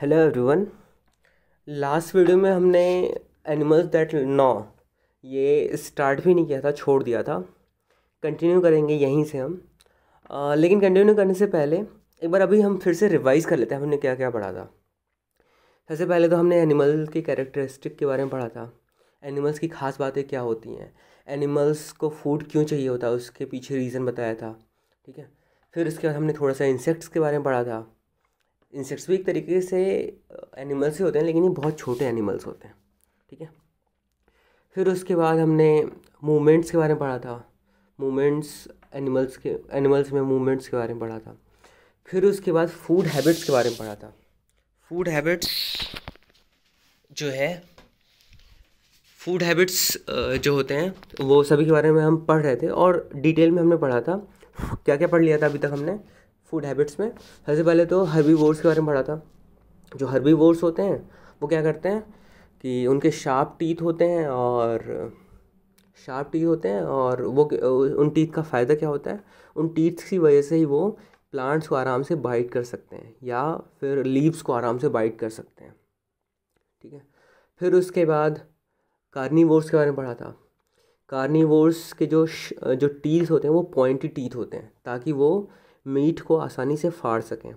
hello everyone last video में हमने animals that नौ ये स्टार्ट भी नहीं किया था छोड़ दिया था कंटिन्यू करेंगे यहीं से हम आ, लेकिन कंटिन्यू करने से पहले एक बार अभी हम फिर से रिवाइज़ कर लेते हैं हमने क्या क्या पढ़ा था सबसे पहले तो हमने एनिमल के कैरेक्टरिस्टिक के बारे में पढ़ा था एनिमल्स की ख़ास बातें क्या होती हैं एनिमल्स को फूड क्यों चाहिए होता है उसके पीछे रीज़न बताया था ठीक है फिर उसके बाद हमने थोड़ा सा इंसेक्ट्स के बारे में पढ़ा था इंसेक्ट्स भी एक तरीके से एनिमल्स ही होते हैं लेकिन ये बहुत छोटे एनिमल्स होते हैं ठीक है फिर उसके बाद हमने मूवमेंट्स के बारे में पढ़ा था मूवमेंट्स एनिमल्स के एनिमल्स में मूवमेंट्स के बारे में पढ़ा था फिर उसके बाद फूड हैबिट्स के बारे में पढ़ा था फूड हैबिट्स जो है फूड हैबिट्स जो होते हैं वो सभी के बारे में हम पढ़ रहे थे और डिटेल में हमने पढ़ा था क्या क्या पढ़ लिया था अभी तक हमने फूड हैबिट्स में सबसे पहले तो हर्बी वोर्स के बारे में पढ़ा था जो हर्बी वोर्स होते हैं वो क्या करते हैं कि उनके शार्प टीथ होते हैं और शार्प टीथ होते हैं और वो उन टीथ का फ़ायदा क्या होता है उन टीथ की वजह से ही वो प्लांट्स को आराम से बाइट कर सकते हैं या फिर लीव्स को आराम से बाइट कर सकते हैं ठीक है फिर उसके बाद कार्निवोर्स के बारे में पढ़ा था कार्निवोर्स के जो जो टीथ होते हैं वो पॉइंटी टीथ होते हैं ताकि वो मीट को आसानी से फाड़ सकें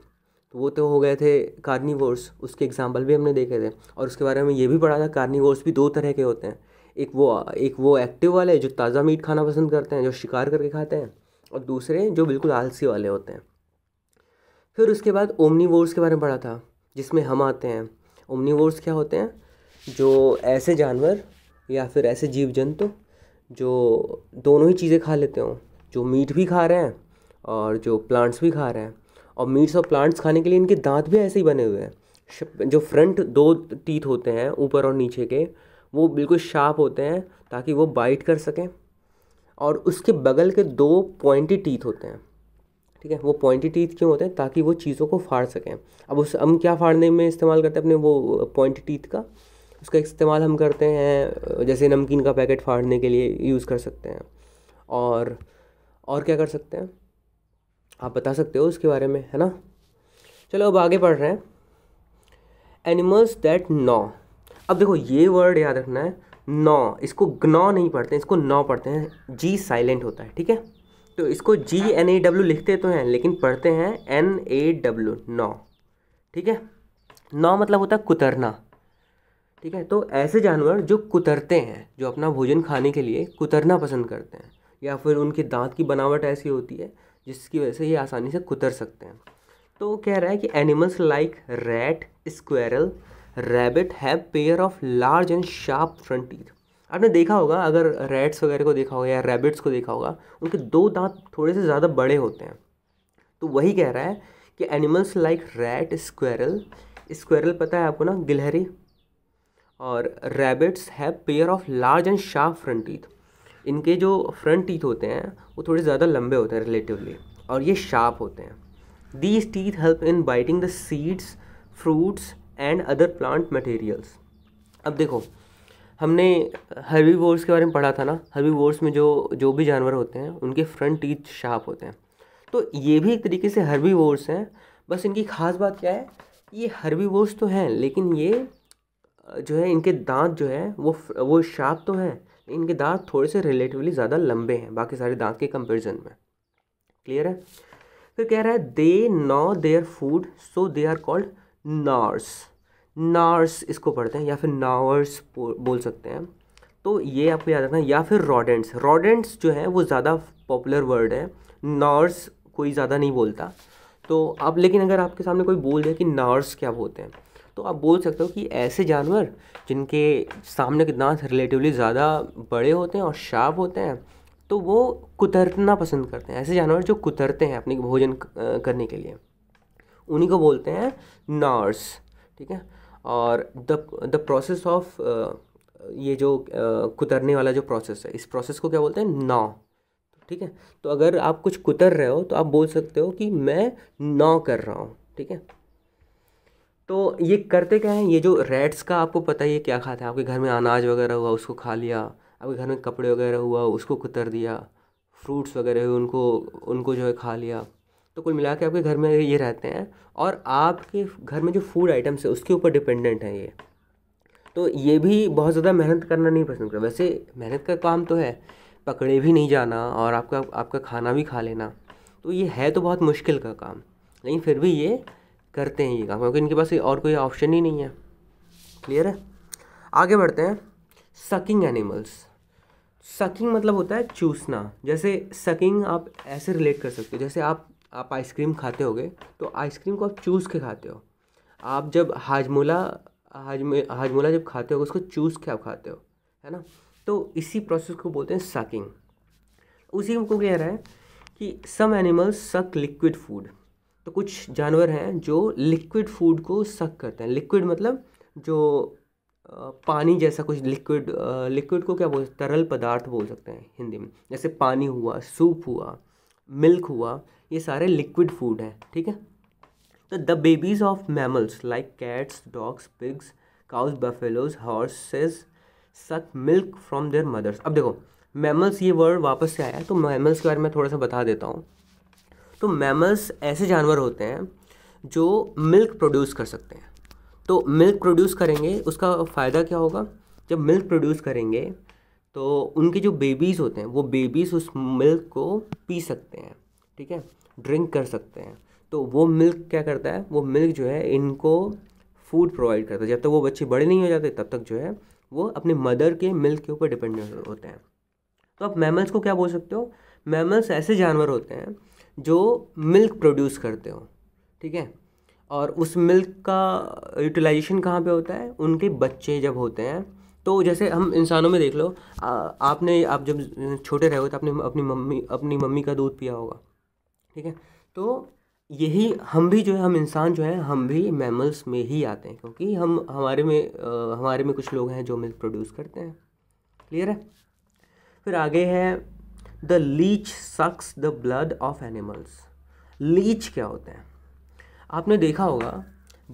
तो वो तो हो गए थे कार्निवोर्स उसके एग्जाम्पल भी हमने देखे थे और उसके बारे में ये भी पढ़ा था कार्निवोर्स भी दो तरह के होते हैं एक वो एक वो एक्टिव वाले जो ताज़ा मीट खाना पसंद करते हैं जो शिकार करके खाते हैं और दूसरे जो बिल्कुल आलसी वाले होते हैं फिर उसके बाद ओमनीवोर्स के बारे में पढ़ा था जिसमें हम आते हैं ओमनीवोर्स क्या होते हैं जो ऐसे जानवर या फिर ऐसे जीव जंतु जो दोनों ही चीज़ें खा लेते हों जो मीट भी खा रहे हैं और जो प्लांट्स भी खा रहे हैं और मीट्स और प्लांट्स खाने के लिए इनके दांत भी ऐसे ही बने हुए हैं जो फ्रंट दो टीथ होते हैं ऊपर और नीचे के वो बिल्कुल शार्प होते हैं ताकि वो बाइट कर सकें और उसके बगल के दो पॉइंटी टीथ होते हैं ठीक है वो पॉइंटी टीथ क्यों होते हैं ताकि वो चीज़ों को फाड़ सकें अब उस हम क्या फाड़ने में इस्तेमाल करते हैं अपने वो पॉइंटी टीथ का उसका इस्तेमाल हम करते हैं जैसे नमकीन का पैकेट फाड़ने के लिए यूज़ कर सकते हैं और और क्या कर सकते हैं आप बता सकते हो उसके बारे में है ना चलो अब आगे पढ़ रहे हैं एनिमल्स दैट नॉ अब देखो ये वर्ड याद रखना है नॉ इसको गनॉ नहीं पढ़ते इसको नॉ पढ़ते हैं जी साइलेंट होता है ठीक है तो इसको जी एन ए डब्ल्यू लिखते तो हैं लेकिन पढ़ते हैं एन ए डब्ल्यू नौ ठीक है नॉ मतलब होता है कुतरना ठीक है तो ऐसे जानवर जो कुतरते हैं जो अपना भोजन खाने के लिए कुतरना पसंद करते हैं या फिर उनके दांत की बनावट ऐसी होती है जिसकी वजह से ये आसानी से कुतर सकते हैं तो वो कह रहा है कि animals like rat squirrel rabbit have pair of large and sharp front teeth आपने देखा होगा अगर रैट्स वगैरह को देखा होगा या रैबिट्स को देखा होगा उनके दो दांत थोड़े से ज़्यादा बड़े होते हैं तो वही कह रहा है कि animals like rat squirrel squirrel पता है आपको ना गिलहरी और rabbits have pair of large and sharp front teeth इनके जो फ्रंट टीथ होते हैं वो थोड़े ज़्यादा लंबे होते हैं रिलेटिवली और ये शार्प होते हैं these teeth help in biting the seeds fruits and other plant materials अब देखो हमने हर्बी वोर्स के बारे में पढ़ा था ना हर्वी वोर्स में जो जो भी जानवर होते हैं उनके फ्रंट टीथ शार्प होते हैं तो ये भी एक तरीके से हर्वी वोर्स हैं बस इनकी खास बात क्या है ये हर्बी वोर्स तो हैं लेकिन ये जो है इनके दांत जो है वो वो शार्प तो हैं इनके दांत थोड़े से रिलेटिवली ज़्यादा लंबे हैं बाकी सारे दांत के कंपेरिजन में क्लियर है फिर कह रहा है they gnaw their food so they are called gnawers gnawers इसको पढ़ते हैं या फिर नावर्स बोल सकते हैं तो ये आपको याद रखना या फिर रॉडेंट्स रॉडेंट्स जो है वो ज़्यादा पॉपुलर वर्ड है नार्स कोई ज़्यादा नहीं बोलता तो अब लेकिन अगर आपके सामने कोई बोल दे कि नार्स क्या बोलते हैं तो आप बोल सकते हो कि ऐसे जानवर जिनके सामने के दांत रिलेटिवली ज़्यादा बड़े होते हैं और शार्प होते हैं तो वो कुतरना पसंद करते हैं ऐसे जानवर जो कुतरते हैं अपने भोजन करने के लिए उन्हीं को बोलते हैं नार्स ठीक है और द द प्रोसेस ऑफ ये जो कुतरने वाला जो प्रोसेस है इस प्रोसेस को क्या बोलते हैं नाव ठीक है तो अगर आप कुछ कुतर रहे हो तो आप बोल सकते हो कि मैं नाव कर रहा हूँ ठीक है तो ये करते क्या हैं ये जो रेड्स का आपको पता ही है क्या खाते हैं आपके घर में अनाज वगैरह हुआ उसको खा लिया आपके घर में कपड़े वगैरह हुआ उसको कुतर दिया फ्रूट्स वगैरह हुए उनको उनको जो है खा लिया तो कुल मिला के आपके घर में ये रहते हैं और आपके घर में जो फूड आइटम्स है उसके ऊपर डिपेंडेंट हैं ये तो ये भी बहुत ज़्यादा मेहनत करना नहीं पसंद करता वैसे मेहनत का काम तो है पकड़े भी नहीं जाना और आपका आपका खाना भी खा लेना तो ये है तो बहुत मुश्किल का काम लेकिन फिर भी ये करते हैं ये काम क्योंकि इनके पास और कोई ऑप्शन ही नहीं है क्लियर है आगे बढ़ते हैं सकिंग एनिमल्स सकिंग मतलब होता है चूसना जैसे सकिंग आप ऐसे रिलेट कर सकते हो जैसे आप आप आइसक्रीम खाते होगे तो आइसक्रीम को आप चूस के खाते हो आप जब हाजमोला हाजमे हाजमोला जब खाते हो उसको चूस के आप खाते हो है ना तो इसी प्रोसेस को बोलते हैं सकिंग उसी को कह रहा है कि some animals suck liquid food तो कुछ जानवर हैं जो लिक्विड फूड को सक करते हैं लिक्विड मतलब जो पानी जैसा कुछ लिक्विड लिक्विड को क्या बोल तरल पदार्थ बोल सकते हैं हिंदी में जैसे पानी हुआ सूप हुआ मिल्क हुआ ये सारे लिक्विड फूड हैं ठीक है तो the babies of mammals like cats dogs pigs cows buffaloes horses suck milk from their mothers अब देखो मैमल्स ये वर्ड वापस से आया है तो मैमल्स के बारे में थोड़ा सा बता देता हूँ तो मैमल्स ऐसे जानवर होते हैं जो मिल्क प्रोड्यूस कर सकते हैं तो मिल्क प्रोड्यूस करेंगे उसका फ़ायदा क्या होगा जब मिल्क प्रोड्यूस करेंगे तो उनके जो बेबीज़ होते हैं वो बेबीज़ उस मिल्क को पी सकते हैं ठीक है ड्रिंक कर सकते हैं तो वो मिल्क क्या करता है वो मिल्क जो है इनको फूड प्रोवाइड करता है जब तक वो बच्चे बड़े नहीं हो जाते तब तक जो है वो अपने मदर के मिल्क के ऊपर डिपेंडेंट होते हैं तो आप मैमल्स को क्या बोल सकते हो मैमल्स ऐसे जानवर होते हैं जो मिल्क प्रोड्यूस करते हो ठीक है और उस मिल्क का यूटिलाइजेशन कहाँ पे होता है उनके बच्चे जब होते हैं तो जैसे हम इंसानों में देख लो आ, आपने आप जब छोटे रहे हो तो आपने अपनी मम्मी अपनी मम्मी का दूध पिया होगा ठीक है तो यही हम भी जो है हम इंसान जो है हम भी मैमल्स में ही आते हैं क्योंकि हम हमारे में आ, हमारे में कुछ लोग हैं जो मिल्क प्रोड्यूस करते हैं क्लियर है फिर आगे है the leech sucks the blood of animals leech क्या होते हैं आपने देखा होगा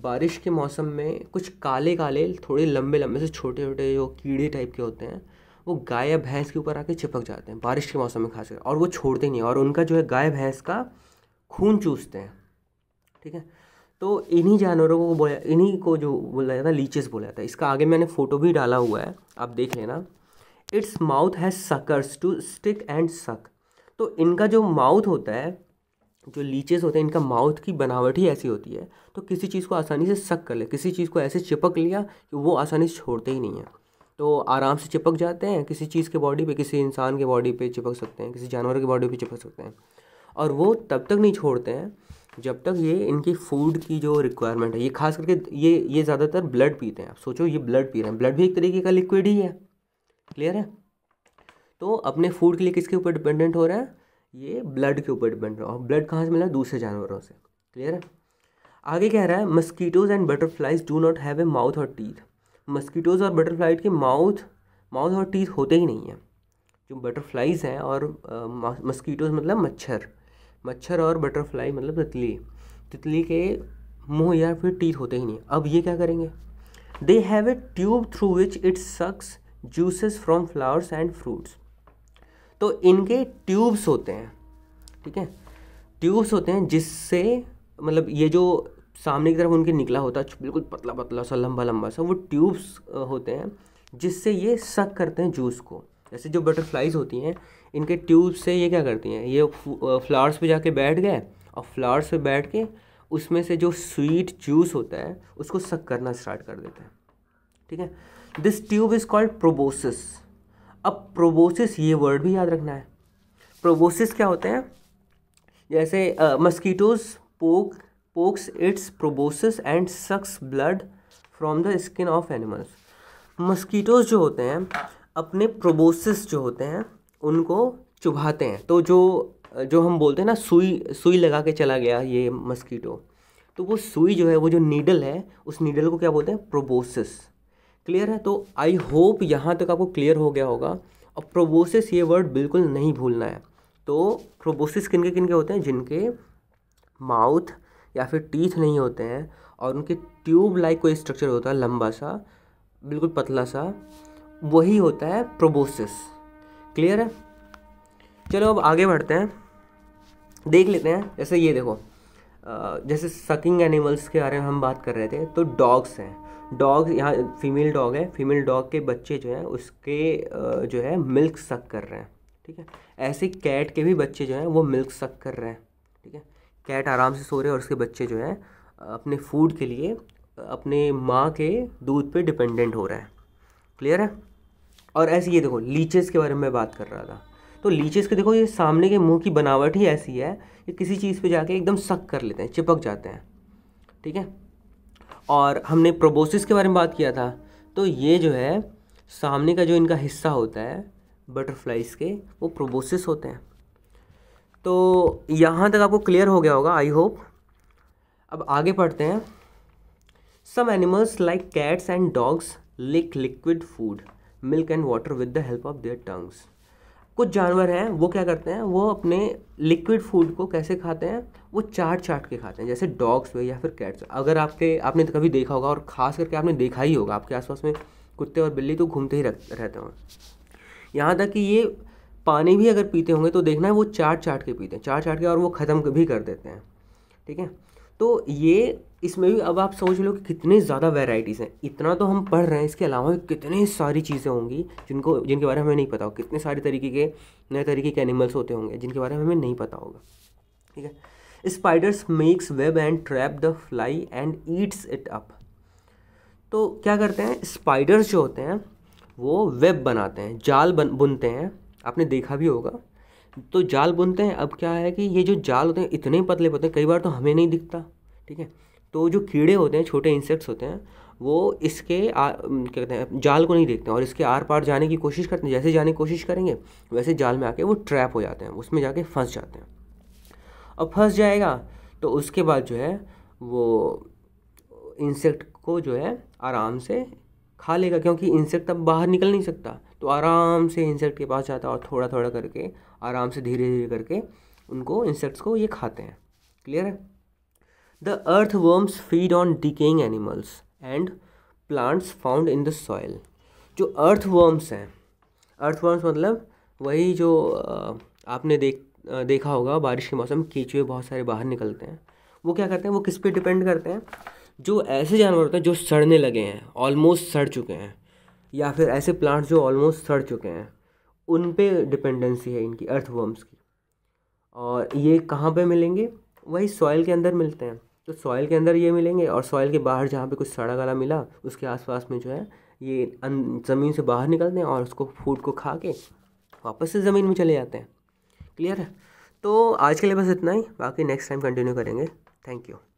बारिश के मौसम में कुछ काले काले थोड़े लंबे लंबे से छोटे छोटे जो कीड़े टाइप के होते हैं वो गाय भैंस के ऊपर आके चिपक जाते हैं बारिश के मौसम में खासकर और वो छोड़ते नहीं और उनका जो है गाय भैंस का खून चूसते हैं ठीक है तो इन्हीं जानवरों को बोला इन्हीं को जो बोला जाता है लीचेस बोला जाता है इसका आगे मैंने फ़ोटो भी डाला हुआ है आप देख लेना its mouth has suckers to stick and suck तो इनका जो माउथ होता है जो लीचेस होते हैं इनका माउथ की बनावट ही ऐसी होती है तो किसी चीज़ को आसानी से सक कर ले किसी चीज़ को ऐसे चिपक लिया कि वो आसानी से छोड़ते ही नहीं है तो आराम से चिपक जाते हैं किसी चीज़ के बॉडी पे किसी इंसान के बॉडी पे चिपक सकते हैं किसी जानवर के बॉडी पे चिपक सकते हैं और वो तब तक नहीं छोड़ते हैं जब तक ये इनकी फूड की जो रिक्वायरमेंट है ये खास करके ये ये ज़्यादातर ब्लड पीते हैं आप सोचो ये ब्लड पी रहे हैं ब्लड भी एक तरीके का लिक्विड ही है क्लियर है तो अपने फूड के लिए किसके ऊपर डिपेंडेंट हो रहा है ये ब्लड के ऊपर डिपेंड हो रहा है और ब्लड कहाँ से मिला दूसरे जानवरों से क्लियर है आगे कह रहा है mosquitoes and butterflies do not have a mouth और टीथ मस्कीटोज और बटरफ्लाई के माउथ माउथ और टीथ होते ही नहीं हैं जो बटरफ्लाइज हैं और मस्कीटोज मतलब मच्छर मच्छर और बटरफ्लाई मतलब तितली तितली के मुंह या फिर टीथ होते ही नहीं अब ये क्या करेंगे they have a tube through which its sucks juices from flowers and fruits तो इनके ट्यूब्स होते हैं ठीक है ट्यूब्स होते हैं जिससे मतलब ये जो सामने की तरफ उनके निकला होता है बिल्कुल पतला पतला सा लंबा लंबा सा वो ट्यूब्स होते हैं जिससे ये सक करते हैं जूस को जैसे जो बटरफ्लाइज होती हैं इनके ट्यूब्स से ये क्या करती हैं ये फ्लावर्स पे जाके बैठ गए और फ्लावर्स पे बैठ के उसमें से जो स्वीट जूस होता है उसको सक करना स्टार्ट कर देते हैं ठीक है this tube is called proboscis अब प्रोबोसिस ये वर्ड भी याद रखना है प्रोबोसिस क्या होते हैं जैसे mosquitoes poke pokes its proboscis and sucks blood from the skin of animals mosquitoes जो होते हैं अपने प्रोबोसिस जो होते हैं उनको चुभाते हैं तो जो जो हम बोलते हैं ना सुई सुई लगा के चला गया ये मस्कीटो तो वो सुई जो है वो जो नीडल है उस नीडल को क्या बोलते हैं प्रोबोसिस क्लियर है तो आई होप यहाँ तक आपको क्लियर हो गया होगा और प्रोबोसिस ये वर्ड बिल्कुल नहीं भूलना है तो प्रोबोसिस किन के किन के होते हैं जिनके माउथ या फिर टीथ नहीं होते हैं और उनके ट्यूब लाइक कोई स्ट्रक्चर होता है लंबा सा बिल्कुल पतला सा वही होता है प्रोबोसिस क्लियर है चलो अब आगे बढ़ते हैं देख लेते हैं जैसे ये देखो जैसे सकिंग एनिमल्स के बारे में हम बात कर रहे थे तो डॉग्स हैं डॉग यहाँ फीमेल डॉग है फीमेल डॉग के बच्चे जो हैं उसके जो है मिल्क सक कर रहे हैं ठीक है ऐसे कैट के भी बच्चे जो हैं वो मिल्क सक कर रहे हैं ठीक है कैट आराम से सो रहे हैं और उसके बच्चे जो हैं अपने फूड के लिए अपने माँ के दूध पे डिपेंडेंट हो रहे हैं क्लियर है और ऐसे ये देखो लीचेस के बारे में बात कर रहा था तो लीचेस के देखो ये सामने के मुंह की बनावट ही ऐसी है कि किसी चीज़ पे जाके एकदम सक कर लेते हैं चिपक जाते हैं ठीक है और हमने प्रोबोसिस के बारे में बात किया था तो ये जो है सामने का जो इनका हिस्सा होता है बटरफ्लाइज के वो प्रोबोसिस होते हैं तो यहाँ तक आपको क्लियर हो गया होगा आई होप अब आगे पढ़ते हैं some animals like cats and dogs lick liquid food milk and water with the help of their tongues कुछ जानवर हैं वो क्या करते हैं वो अपने लिक्विड फूड को कैसे खाते हैं वो चाट चाट के खाते हैं जैसे डॉग्स हुए या फिर कैट्स अगर आपके आपने कभी देखा होगा और ख़ास करके आपने देखा ही होगा आपके आसपास में कुत्ते और बिल्ली तो घूमते ही रहते हैं यहाँ तक कि ये पानी भी अगर पीते होंगे तो देखना है वो चाट चाट के पीते हैं चाट चाट के और वो ख़त्म भी कर देते हैं ठीक है तो ये इसमें भी अब आप सोच लो कि कितने ज़्यादा वेराइटीज़ हैं इतना तो हम पढ़ रहे हैं इसके अलावा कितने सारी चीज़ें होंगी जिनको जिनके बारे में हमें नहीं पता होगा कितने सारे तरीके के नए तरीके के एनिमल्स होते होंगे जिनके बारे में हमें नहीं पता होगा ठीक है spiders makes web and trap the fly and eats it up तो क्या करते हैं स्पाइडर्स जो होते हैं वो वेब बनाते हैं जाल बन बुनते हैं आपने देखा भी होगा तो जाल बुनते हैं अब क्या है कि ये जो जाल होते हैं इतने पतले होते हैं कई बार तो हमें नहीं दिखता ठीक है तो जो कीड़े होते हैं छोटे इंसेक्ट्स होते हैं वो इसके आ, क्या कहते हैं जाल को नहीं देखते हैं और इसके आर पार जाने की कोशिश करते हैं जैसे जाने की कोशिश करेंगे वैसे जाल में आके वो ट्रैप हो जाते हैं उसमें जाके फंस जाते हैं अब फंस जाएगा तो उसके बाद जो है वो इंसेक्ट को जो है आराम से खा लेगा क्योंकि इंसेक्ट अब बाहर निकल नहीं सकता तो आराम से इंसेक्ट के पास जाता है और थोड़ा थोड़ा करके आराम से धीरे धीरे करके उनको इंसेक्ट्स को ये खाते हैं क्लियर है the earth worms feed on decaying animals and plants found in the soil जो अर्थ वर्म्स हैं अर्थ वर्म्स मतलब वही जो आपने देख देखा होगा बारिश के मौसम कीचुए बहुत सारे बाहर निकलते हैं वो क्या करते हैं वो किस पे डिपेंड करते हैं जो ऐसे जानवर होते हैं जो सड़ने लगे हैं ऑलमोस्ट सड़ चुके हैं या फिर ऐसे प्लांट्स जो ऑलमोस्ट सड़ चुके हैं उन पे डिपेंडेंसी है इनकी अर्थवर्म्स की और ये कहाँ पे मिलेंगे वही सॉइल के अंदर मिलते हैं तो सॉइल के अंदर ये मिलेंगे और सॉइल के बाहर जहाँ पे कुछ सड़ा गला मिला उसके आसपास में जो है ये अं-, ज़मीन से बाहर निकलते हैं और उसको फूड को खा के वापस से ज़मीन में चले जाते हैं क्लियर है तो आज के लिए बस इतना ही बाकी नेक्स्ट टाइम कंटिन्यू करेंगे थैंक यू